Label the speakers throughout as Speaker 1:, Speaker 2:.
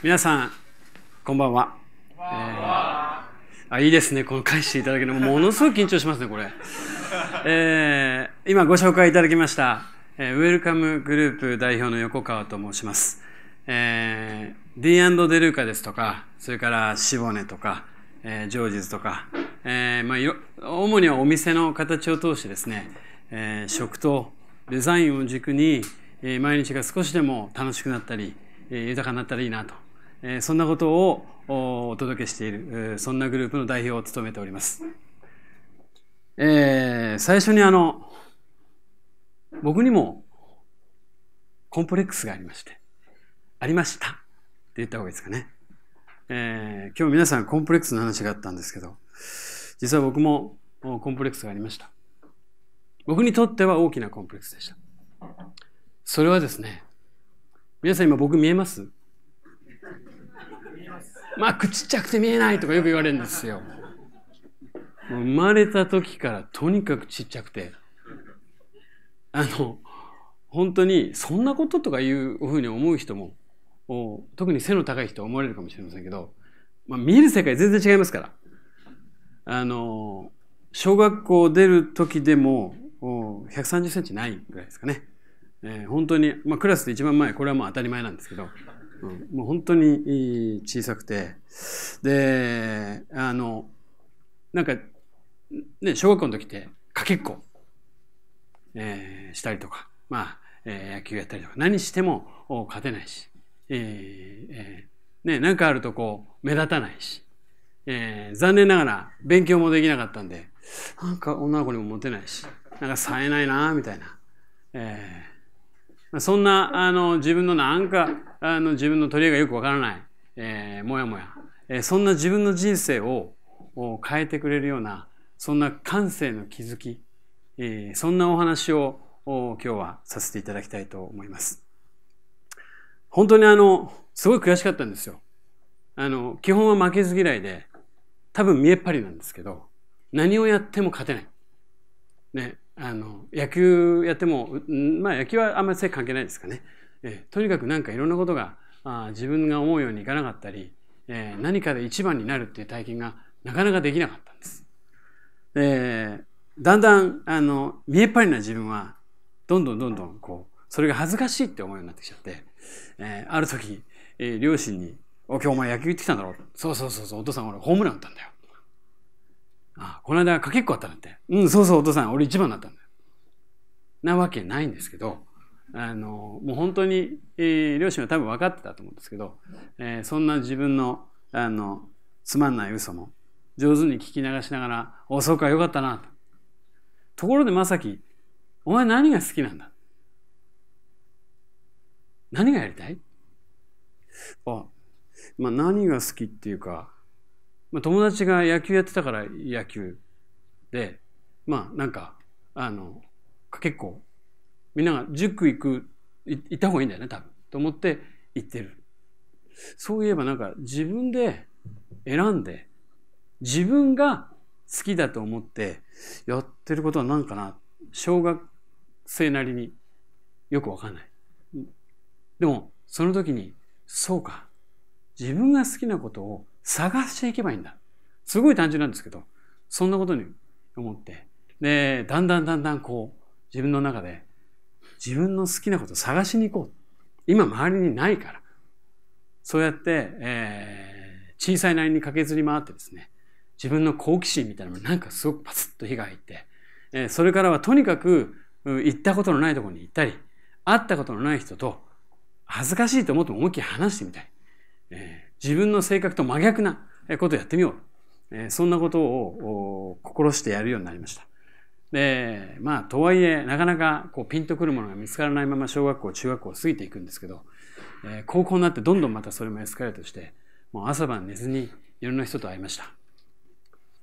Speaker 1: 皆さん、こんばんは。えー、あいいですね、この返していただけるのものすごく緊張しますね、これ。えー、今ご紹介いただきました、えー、ウェルカムグループ代表の横川と申します。えー、D& デルーカですとか、それからシボネとか、えー、ジョージズとか、えーまあ主にはお店の形を通してですね、えー、食とデザインを軸に、えー、毎日が少しでも楽しくなったり、えー、豊かになったらいいなとえそんなことをお届けしている、そんなグループの代表を務めております。えー、最初にあの、僕にもコンプレックスがありまして、ありましたって言った方がいいですかね。えー、今日皆さんコンプレックスの話があったんですけど、実は僕もコンプレックスがありました。僕にとっては大きなコンプレックスでした。それはですね、皆さん今僕見えますマックちっちゃくて見えないとかよく言われるんですよ。生まれた時からとにかくちっちゃくて。あの、本当にそんなこととかいうふうに思う人も、特に背の高い人は思われるかもしれませんけど、まあ、見える世界全然違いますから。あの、小学校出る時でも130センチないぐらいですかね。えー、本当に、まあ、クラスで一番前、これはもう当たり前なんですけど、うん、もう本当に小さくてであのなんかね小学校の時ってかけっこ、えー、したりとかまあ、えー、野球やったりとか何しても勝てないし、えー、ね、なんかあるとこう目立たないし、え残念ながら勉強もできなかったんでなんか女の子にもモテないしなんか冴えないなみたいな、えそんなあの自分のなんかあの自分の取り柄がよくわからない、えー、もやもや、えー、そんな自分の人生を変えてくれるようなそんな感性の気づき、えー、そんなお話を今日はさせていただきたいと思います。本当にあのすごい悔しかったんですよ。あの基本は負けず嫌いで多分見えっ張りなんですけど何をやっても勝てない。ね、あの野球やっても、まあ、野球はあんまり性関係ないですかね、えとにかくなんかいろんなことがあ自分が思うようにいかなかったり、えー、何かで一番になるっていう体験がなかなかできなかったんです。えー、だんだんあの見えっぱりな自分はどんどんどんどんこうそれが恥ずかしいって思うようになってきちゃって、えー、ある時、えー、両親に「お今日お前野球行ってきたんだろう」「そうそうそうそうお父さん俺ホームラン打ったんだよ」あ、この間かけっこあったんって。うん、そうそう、お父さん、俺一番だったんだよ。なわけないんですけど、あの、もう本当に、えー、両親は多分分かってたと思うんですけど、えー、そんな自分の、あの、つまんない嘘も、上手に聞き流しながら、お、そうか、よかったな、と。ところで、まさき、お前何が好きなんだ何がやりたいあ、まあ何が好きっていうか、まあ、友達が野球やってたから野球で、まあなんか、あの、結構、みんなが塾行く、行った方がいいんだよね、多分。と思って行ってる。そういえばなんか自分で選んで、自分が好きだと思ってやってることは何かな小学生なりによくわかんない。でも、その時に、そうか。自分が好きなことを探していけばいいんだ。すごい単純なんですけど、そんなことに思って、で、だんだんだんだんこう、自分の中で、自分の好きなことを探しに行こう。今周りにないから。そうやって、えー、小さいなりに駆けずり回ってですね、自分の好奇心みたいなのなんかすごくパツッと火が入って、えー、それからはとにかく、行ったことのないところに行ったり、会ったことのない人と、恥ずかしいと思っても思いっきり話してみたい。えー自分の性格と真逆なことをやってみよう。そんなことを心してやるようになりました。で、まあ、とはいえ、なかなかこうピンとくるものが見つからないまま小学校、中学校を過ぎていくんですけど、え高校になってどんどんまたそれもエスカレートして、もう朝晩寝ずにいろんな人と会いました。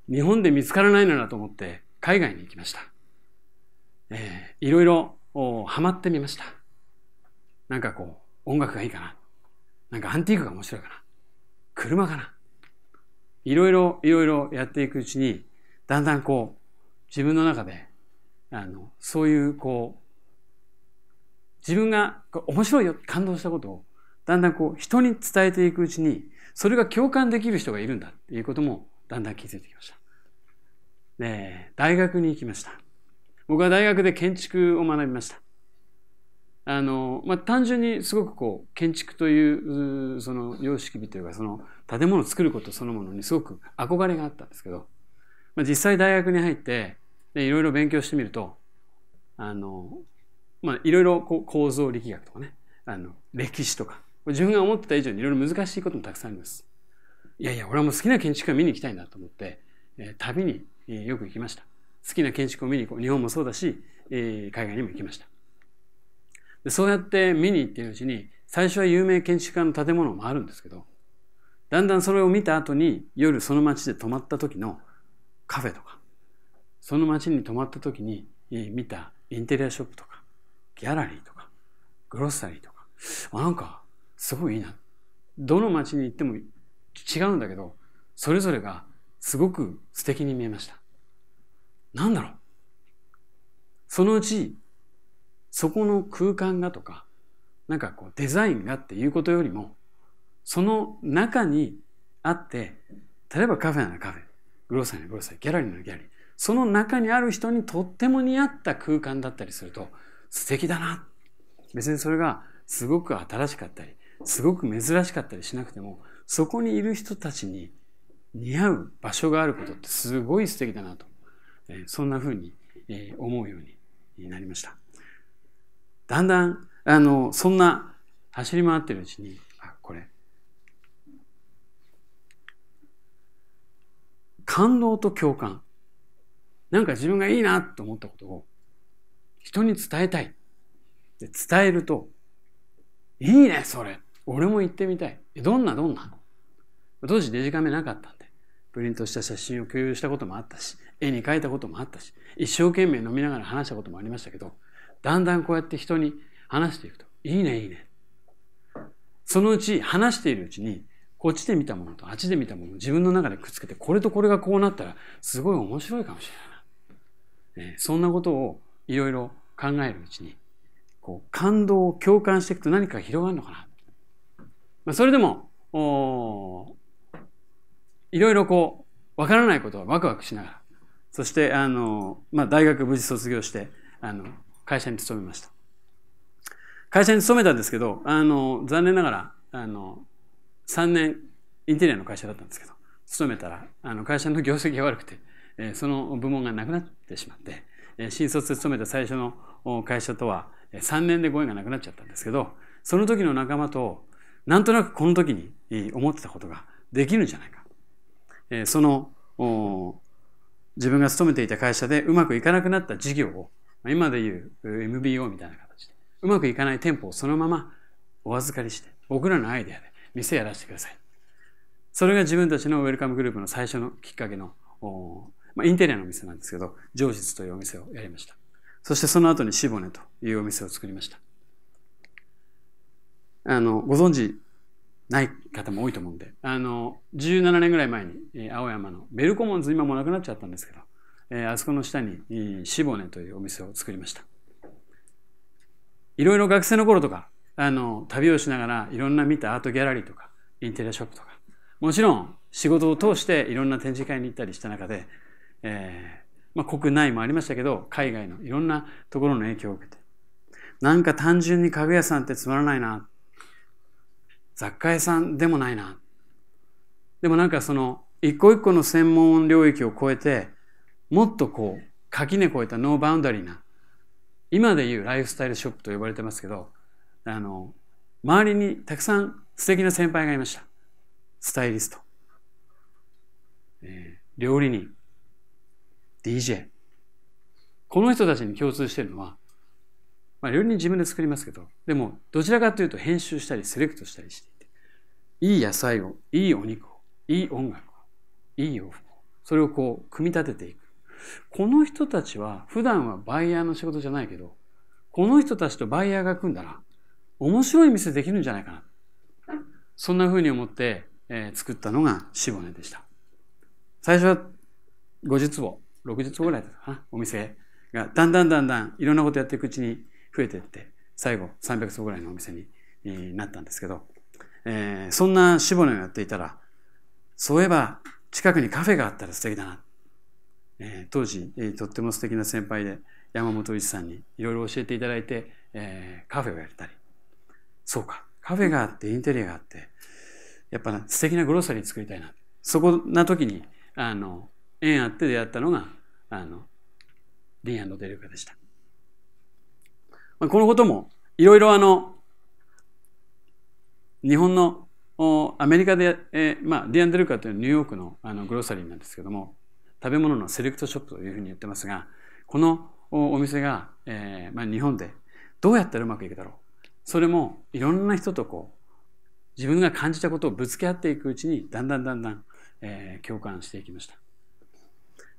Speaker 1: 日本で見つからないのだと思って海外に行きました。えー、いろいろハマってみました。なんかこう、音楽がいいかな。なんかアンティークが面白いかな。車かな。いろいろ、いろいろやっていくうちに、だんだんこう、自分の中で、あの、そういう、こう、自分が面白いよ、感動したことを、だんだんこう、人に伝えていくうちに、それが共感できる人がいるんだっていうことも、だんだん気づいてきました。で、大学に行きました。僕は大学で建築を学びました。あの、まあ、単純にすごくこう、建築という、その様式美というか、その建物を作ることそのものにすごく憧れがあったんですけど、まあ、実際大学に入って、で、いろいろ勉強してみると、あの、まあ、いろいろこう構造力学とかね、あの、歴史とか、自分が思ってた以上にいろいろ難しいこともたくさんあります。いやいや、俺はもう好きな建築を見に行きたいんだと思って、えー、旅によく行きました。好きな建築を見に行こう。日本もそうだし、えー、海外にも行きました。そうやって見に行っているうちに、最初は有名建築家の建物もあるんですけど、だんだんそれを見た後に夜その街で泊まった時のカフェとか、その街に泊まった時に見たインテリアショップとか、ギャラリーとか、グロッサリーとか、なんかすごいいいな。どの街に行っても違うんだけど、それぞれがすごく素敵に見えました。なんだろうそのうちそこの空間がとか、なんかこうデザインがっていうことよりも、その中にあって、例えばカフェならカフェ、グローサリーならグローサリー、ギャラリーならギャラリー、その中にある人にとっても似合った空間だったりすると、素敵だな。別にそれがすごく新しかったり、すごく珍しかったりしなくても、そこにいる人たちに似合う場所があることってすごい素敵だなと、えそんな風に、え思うようになりました。だんだん、あの、そんな走り回ってるうちに、あ、これ、感動と共感。なんか自分がいいなと思ったことを人に伝えたい。で伝えると、いいね、それ。俺も行ってみたい。どんなどんな当時デジカメなかったんで、プリントした写真を共有したこともあったし、絵に描いたこともあったし、一生懸命飲みながら話したこともありましたけど、だんだんこうやって人に話していくと、いいね、いいね。そのうち、話しているうちに、こっちで見たものとあっちで見たものを自分の中でくっつけて、これとこれがこうなったら、すごい面白いかもしれないね、そんなことをいろいろ考えるうちに、こう、感動を共感していくと何か広がるのかな。まあ、それでも、おいろいろこう、わからないことはワクワクしながら、そして、あの、まあ、大学無事卒業して、あの、会社に勤めました。会社に勤めたんですけど、あの、残念ながら、あの、3年、インテリアの会社だったんですけど、勤めたら、あの、会社の業績が悪くて、えその部門がなくなってしまって、え新卒で勤めた最初の会社とは、3年でご縁がなくなっちゃったんですけど、その時の仲間と、なんとなくこの時に思ってたことができるんじゃないか。えその、自分が勤めていた会社でうまくいかなくなった事業を今でいう MBO みたいな形で、うまくいかない店舗をそのままお預かりして、僕らのアイデアで店やらせてください。それが自分たちのウェルカムグループの最初のきっかけの、まあ、インテリアのお店なんですけど、上ズというお店をやりました。そしてその後にシボネというお店を作りました。あの、ご存知ない方も多いと思うんで、あの、17年ぐらい前に、青山のベルコモンズ、今もなくなっちゃったんですけど、えあそこの下にシボネというお店を作りました。いろいろ学生の頃とか、あの、旅をしながらいろんな見たアートギャラリーとか、インテリアショップとか、もちろん仕事を通していろんな展示会に行ったりした中で、えー、まあ、国内もありましたけど、海外のいろんなところの影響を受けて、なんか単純に家具屋さんってつまらないな。雑貨屋さんでもないな。でもなんかその、一個一個の専門領域を超えて、もっとこう垣根越えたノーバウンダリーな今でいうライフスタイルショップと呼ばれてますけどあの周りにたくさん素敵な先輩がいましたスタイリスト、えー、料理人 DJ この人たちに共通してるのは、まあ、料理人自分で作りますけどでもどちらかというと編集したりセレクトしたりしていていい野菜をいいお肉をいい音楽をいい洋服をそれをこう組み立てていくこの人たちは普段はバイヤーの仕事じゃないけど、この人たちとバイヤーが組んだら面白い店できるんじゃないかな。そんな風に思って、えー、作ったのがシボネでした。最初は50坪、60坪ぐらいだったかな、お店が、だんだんだんだんいろんなことやっていくうちに増えていって、最後300坪ぐらいのお店に、えー、なったんですけど、えー、そんなシボネをやっていたら、そういえば近くにカフェがあったら素敵だな。えー、当時、えー、とっても素敵な先輩で山本一さんにいろいろ教えていただいて、えー、カフェをやったりそうかカフェがあってインテリアがあってやっぱ素敵なグロッサリー作りたいなそこな時にあの縁あって出会ったのがあのディンデルカでした、まあ、このこともいろいろあの日本のアメリカで、えーまあ、ディアン・デルカというのはニューヨークのあのグロッサリーなんですけども食べ物のセレクトショップというふうに言ってますが、このお店が、えー、まあ、日本でどうやったらうまくいくだろう。それもいろんな人とこう、自分が感じたことをぶつけ合っていくうちに、だんだんだんだん、えー、共感していきました。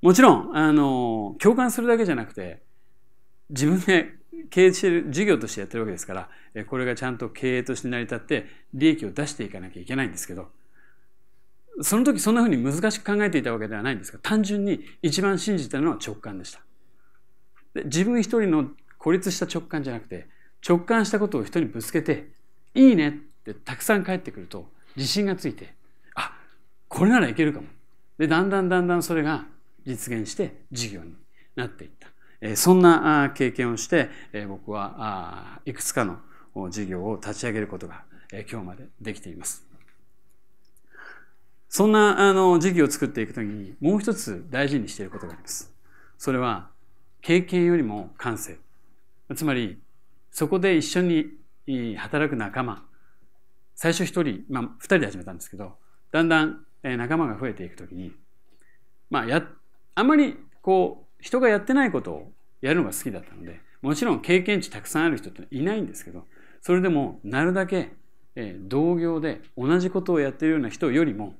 Speaker 1: もちろん、あの、共感するだけじゃなくて、自分で経営してる、事業としてやってるわけですから、これがちゃんと経営として成り立って、利益を出していかなきゃいけないんですけど、その時そんなふうに難しく考えていたわけではないんですが単純に一番信じたのは直感でしたで自分一人の孤立した直感じゃなくて直感したことを人にぶつけて「いいね」ってたくさん返ってくると自信がついて「あこれならいけるかも」でだんだんだんだんそれが実現して事業になっていった、えー、そんな経験をして、えー、僕はあいくつかの事業を立ち上げることが、えー、今日までできています。そんなあの時期を作っていくときにもう一つ大事にしていることがあります。それは経験よりも感性。つまりそこで一緒に働く仲間。最初一人、まあ二人で始めたんですけど、だんだん仲間が増えていくときに、まあや、あんまりこう人がやってないことをやるのが好きだったので、もちろん経験値たくさんある人っていないんですけど、それでもなるだけ同業で同じことをやっているような人よりも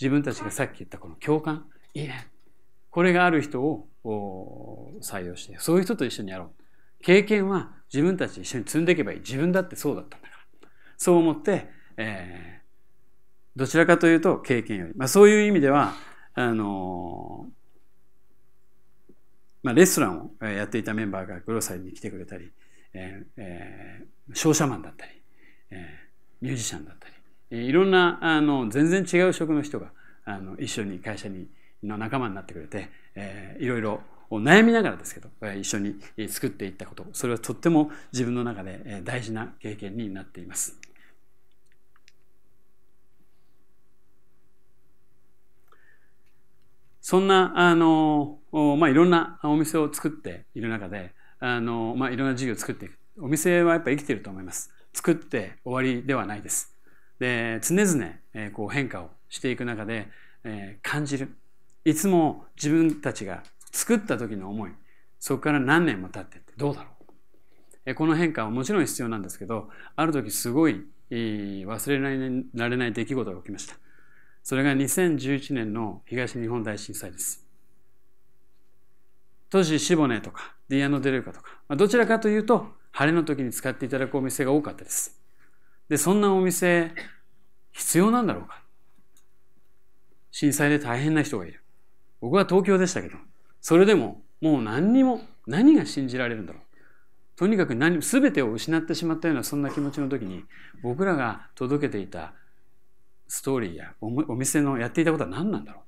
Speaker 1: 自分たちがさっき言ったこの共感、いいね。これがある人を採用して、そういう人と一緒にやろう。経験は自分たち一緒に積んでいけばいい。自分だってそうだったんだから。そう思って、えー、どちらかというと経験より。まあそういう意味では、あのー、まあレストランをやっていたメンバーがグロサイに来てくれたり、えーえー、商社マンだったり、えー、ミュージシャンだったり、いろんなあの全然違う職の人があの一緒に会社にの仲間になってくれて、えー、いろいろ悩みながらですけど一緒に作っていったことそれはとっても自分の中で大事な経験になっています。そんなあの、まあ、いろんなお店を作っている中であの、まあ、いろんな事業を作っていくお店はやっぱ生きていると思います。作って終わりではないです。で常々、えこう変化をしていく中で、え感じるいつも自分たちが作った時の思いそこから何年も経ってってどうだろう、えこの変化はもちろん必要なんですけどある時すごい、忘れられない出来事が起きましたそれが2011年の東日本大震災です当時シボネとかディアノ・デルカとかどちらかというと晴れの時に使っていただくお店が多かったですで、そんなお店、必要なんだろうか震災で大変な人がいる。僕は東京でしたけど、それでも、もう何にも、何が信じられるんだろう。とにかく何、すべてを失ってしまったような、そんな気持ちの時に、僕らが届けていたストーリーやお店のやっていたことは何なんだろう。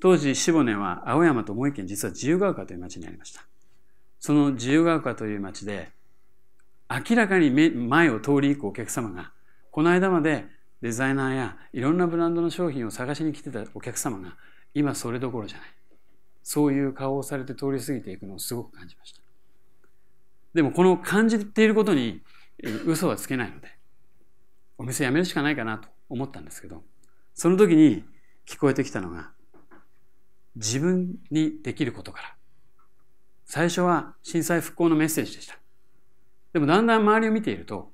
Speaker 1: 当時、シボネは青山ともう県、実は自由が丘という町にありました。その自由が丘という町で、明らかに前を通り行くお客様が、この間までデザイナーやいろんなブランドの商品を探しに来てたお客様が、今それどころじゃない。そういう顔をされて通り過ぎていくのをすごく感じました。でもこの感じていることに嘘はつけないので、お店辞めるしかないかなと思ったんですけど、その時に聞こえてきたのが、自分にできることから。最初は震災復興のメッセージでした。でもだんだん周りを見ていると、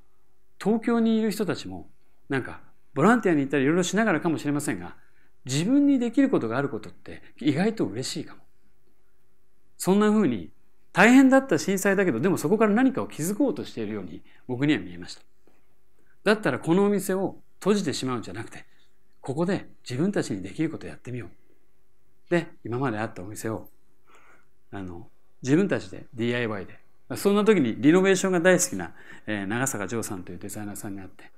Speaker 1: 東京にいる人たちも、なんか、ボランティアに行ったりいろいろしながらかもしれませんが、自分にできることがあることって意外と嬉しいかも。そんな風に、大変だった震災だけど、でもそこから何かを築こうとしているように僕には見えました。だったらこのお店を閉じてしまうんじゃなくて、ここで自分たちにできることやってみよう。で、今まであったお店を、あの、自分たちで DIY でそんな時にリノベーションが大好きな、え長坂城さんというデザイナーさんに会って、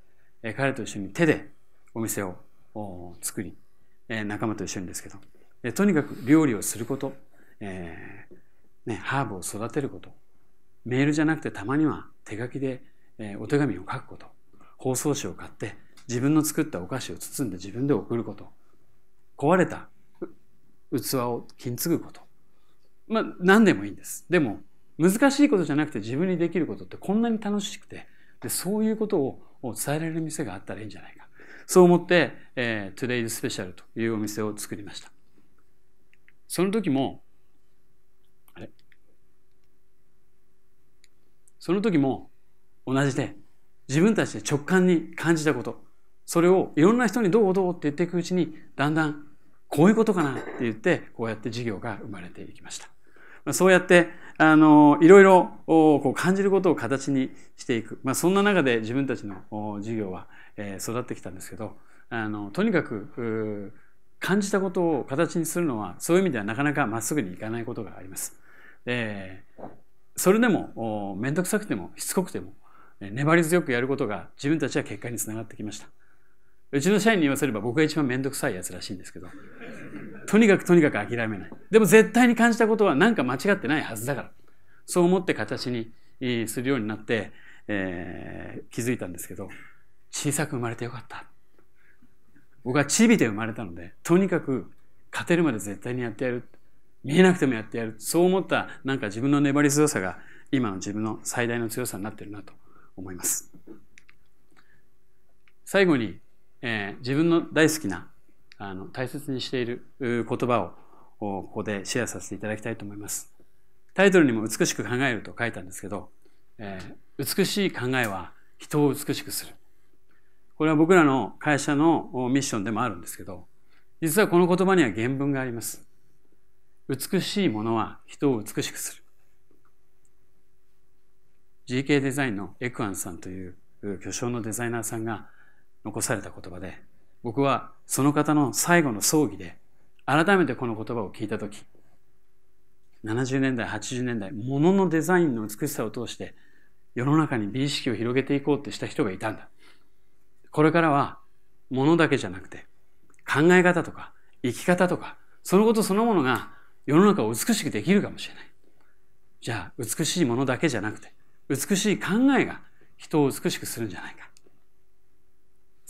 Speaker 1: え彼と一緒に手でお店を作り、え仲間と一緒にですけど、えとにかく料理をすること、えーね、ハーブを育てること、メールじゃなくてたまには手書きで、えお手紙を書くこと、包装紙を買って自分の作ったお菓子を包んで自分で送ること、壊れた器を金継ぐこと、まあ何でもいいんです。でも難しいことじゃなくて自分にできることってこんなに楽しくて、でそういうことを伝えられる店があったらいいんじゃないか。そう思って、えー、Today's Special というお店を作りました。その時も、あれその時も同じで、自分たちで直感に感じたこと、それをいろんな人にどうどうって言っていくうちに、だんだんこういうことかなって言って、こうやって事業が生まれていきました。そうやって、あの、いろいろこう感じることを形にしていく。まあ、そんな中で自分たちの授業は、えー、育ってきたんですけど、あの、とにかく、感じたことを形にするのは、そういう意味ではなかなかまっすぐにいかないことがあります。えそれでも、面倒くさくても、しつこくても、粘り強くやることが自分たちは結果につながってきました。うちの社員に言わせれば僕が一番めんどくさいやつらしいんですけど、とにかくとにかく諦めない。でも絶対に感じたことは何か間違ってないはずだから。そう思って形にするようになって、えー、気づいたんですけど、小さく生まれてよかった。僕はチビで生まれたので、とにかく勝てるまで絶対にやってやる。見えなくてもやってやる。そう思ったなんか自分の粘り強さが今の自分の最大の強さになってるなと思います。最後にえー、自分の大好きなあの大切にしている言葉をここでシェアさせていただきたいと思います。タイトルにも「美しく考える」と書いたんですけど、えー、美しい考えは人を美しくする。これは僕らの会社のミッションでもあるんですけど、実はこの言葉には原文があります。美しいものは人を美しくする。GK デザインのエクアンさんという巨匠のデザイナーさんが残された言葉で、僕はその方の最後の葬儀で、改めてこの言葉を聞いたとき、70年代、80年代、物のデザインの美しさを通して、世の中に美意識を広げていこうってした人がいたんだ。これからは、物だけじゃなくて、考え方とか、生き方とか、そのことそのものが世の中を美しくできるかもしれない。じゃあ、美しいものだけじゃなくて、美しい考えが人を美しくするんじゃないか。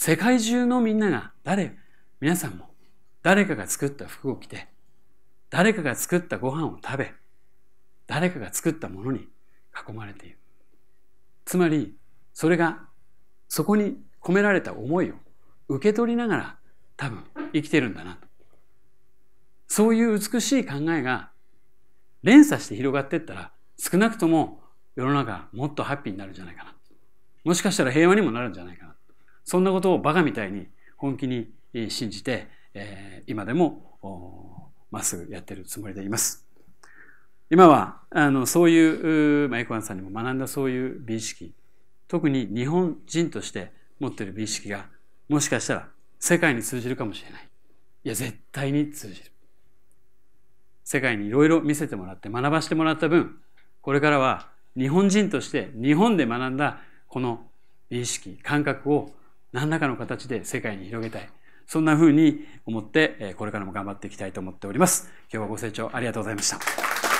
Speaker 1: 世界中のみんなが、誰、皆さんも、誰かが作った服を着て、誰かが作ったご飯を食べ、誰かが作ったものに囲まれている。つまり、それが、そこに込められた思いを受け取りながら、多分、生きてるんだなと。そういう美しい考えが、連鎖して広がっていったら、少なくとも世の中もっとハッピーになるんじゃないかな。もしかしたら平和にもなるんじゃないかな。そんなことをバカみたいに本気に信じて、え今でもまっすぐやってるつもりでいます。今はあのそういう、まあ、エコワンさんにも学んだそういう美意識特に日本人として持ってる美意識がもしかしたら世界に通じるかもしれない。いや絶対に通じる。世界にいろいろ見せてもらって学ばしてもらった分これからは日本人として日本で学んだこの美意識感覚を何らかの形で世界に広げたい。そんな風に思って、これからも頑張っていきたいと思っております。今日はご清聴ありがとうございました。